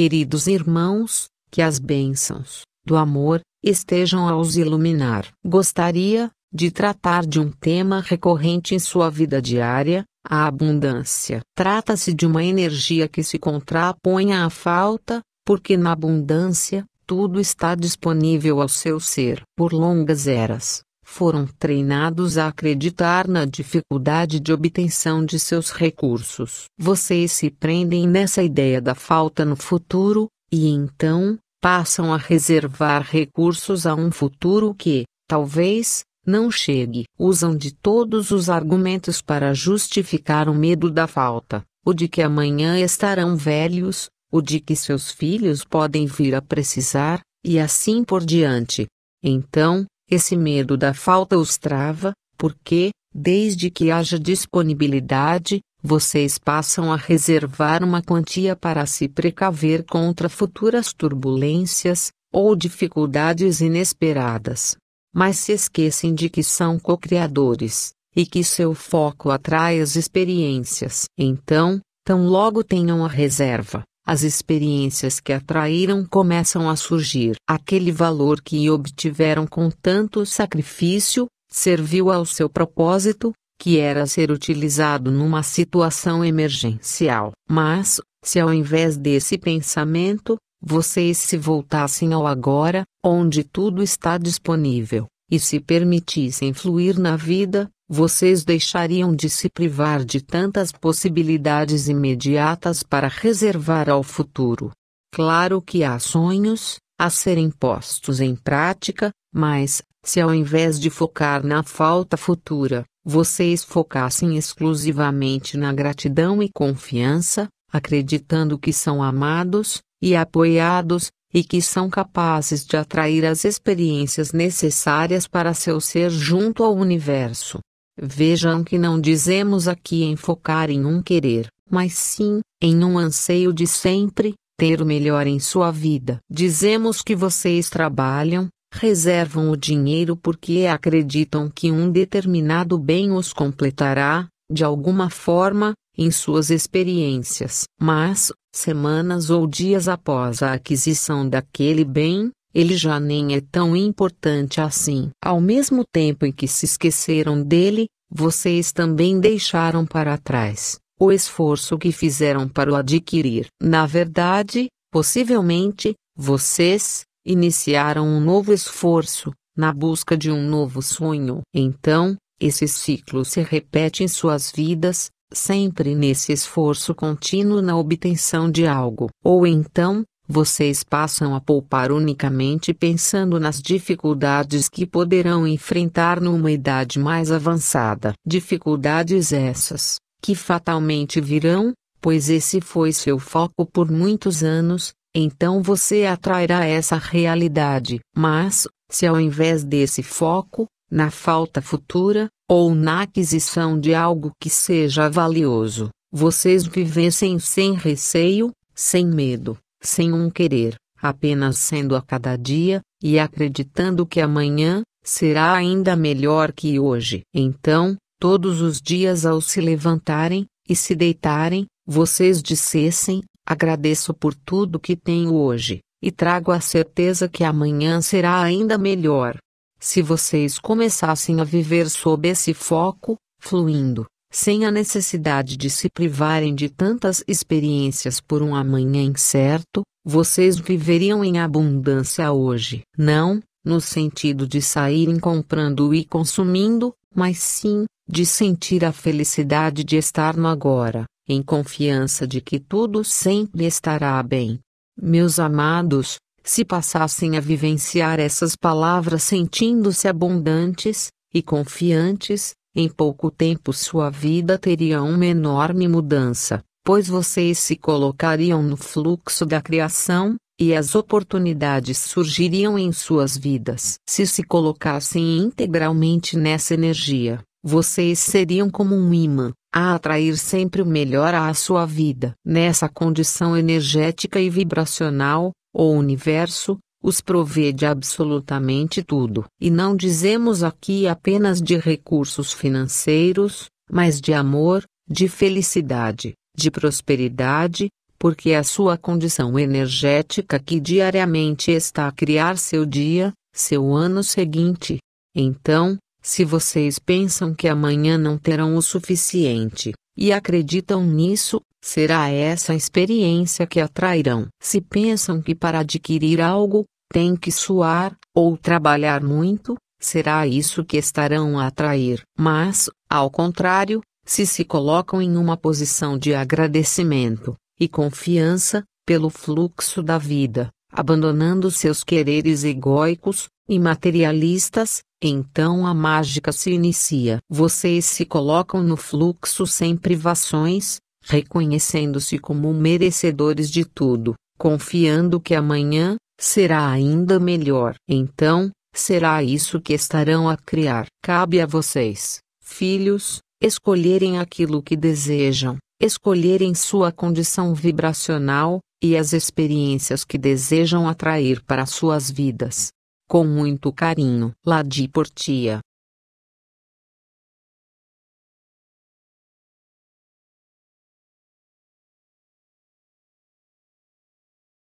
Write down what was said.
Queridos irmãos, que as bênçãos do amor estejam a os iluminar. Gostaria de tratar de um tema recorrente em sua vida diária, a abundância. Trata-se de uma energia que se contrapõe à falta, porque na abundância, tudo está disponível ao seu ser. Por longas eras, foram treinados a acreditar na dificuldade de obtenção de seus recursos. Vocês se prendem nessa ideia da falta no futuro, e então, passam a reservar recursos a um futuro que, talvez, não chegue. Usam de todos os argumentos para justificar o medo da falta, o de que amanhã estarão velhos, o de que seus filhos podem vir a precisar, e assim por diante. Então, esse medo da falta os trava, porque, desde que haja disponibilidade, vocês passam a reservar uma quantia para se precaver contra futuras turbulências ou dificuldades inesperadas. Mas se esquecem de que são co-criadores e que seu foco atrai as experiências. Então, tão logo tenham a reserva, as experiências que atraíram começam a surgir. Aquele valor que obtiveram com tanto sacrifício, serviu ao seu propósito, que era ser utilizado numa situação emergencial. Mas, se ao invés desse pensamento, vocês se voltassem ao agora, onde tudo está disponível, e se permitissem fluir na vida, vocês deixariam de se privar de tantas possibilidades imediatas para reservar ao futuro. Claro que há sonhos a serem postos em prática, mas, se ao invés de focar na falta futura, vocês focassem exclusivamente na gratidão e confiança, acreditando que são amados e apoiados, e que são capazes de atrair as experiências necessárias para seu ser junto ao universo. Vejam que não dizemos aqui enfocar em um querer, mas sim, em um anseio de sempre, ter o melhor em sua vida. Dizemos que vocês trabalham, reservam o dinheiro porque acreditam que um determinado bem os completará, de alguma forma, em suas experiências. Mas, semanas ou dias após a aquisição daquele bem, ele já nem é tão importante assim. Ao mesmo tempo em que se esqueceram dele, vocês também deixaram para trás o esforço que fizeram para o adquirir. Na verdade, possivelmente, vocês iniciaram um novo esforço na busca de um novo sonho. Então, esse ciclo se repete em suas vidas, sempre nesse esforço contínuo na obtenção de algo. Ou então, vocês passam a poupar unicamente pensando nas dificuldades que poderão enfrentar numa idade mais avançada. Dificuldades essas, que fatalmente virão, pois esse foi seu foco por muitos anos, então você atrairá essa realidade. Mas, se ao invés desse foco, na falta futura, ou na aquisição de algo que seja valioso, vocês vivessem sem receio, sem medo, sem um querer, apenas sendo a cada dia, e acreditando que amanhã será ainda melhor que hoje. Então, todos os dias ao se levantarem e se deitarem, vocês dissessem: Agradeço por tudo que tenho hoje, e trago a certeza que amanhã será ainda melhor. Se vocês começassem a viver sob esse foco, fluindo, sem a necessidade de se privarem de tantas experiências por um amanhã incerto, vocês viveriam em abundância hoje. Não, no sentido de saírem comprando e consumindo, mas sim, de sentir a felicidade de estar no agora, em confiança de que tudo sempre estará bem. Meus amados, se passassem a vivenciar essas palavras sentindo-se abundantes e confiantes, em pouco tempo sua vida teria uma enorme mudança, pois vocês se colocariam no fluxo da criação, e as oportunidades surgiriam em suas vidas. Se se colocassem integralmente nessa energia, vocês seriam como um imã, a atrair sempre o melhor à sua vida. Nessa condição energética e vibracional, o universo, os provê de absolutamente tudo. E não dizemos aqui apenas de recursos financeiros, mas de amor, de felicidade, de prosperidade, porque a sua condição energética que diariamente está a criar seu dia, seu ano seguinte. Então, se vocês pensam que amanhã não terão o suficiente, e acreditam nisso, Será essa experiência que atrairão. Se pensam que para adquirir algo, tem que suar, ou trabalhar muito, será isso que estarão a atrair. Mas, ao contrário, se se colocam em uma posição de agradecimento e confiança pelo fluxo da vida, abandonando seus quereres egóicos e materialistas, então a mágica se inicia. Vocês se colocam no fluxo sem privações, reconhecendo-se como merecedores de tudo, confiando que amanhã será ainda melhor. Então, será isso que estarão a criar. Cabe a vocês, filhos, escolherem aquilo que desejam, escolherem sua condição vibracional e as experiências que desejam atrair para suas vidas. Com muito carinho, Ladi Portia.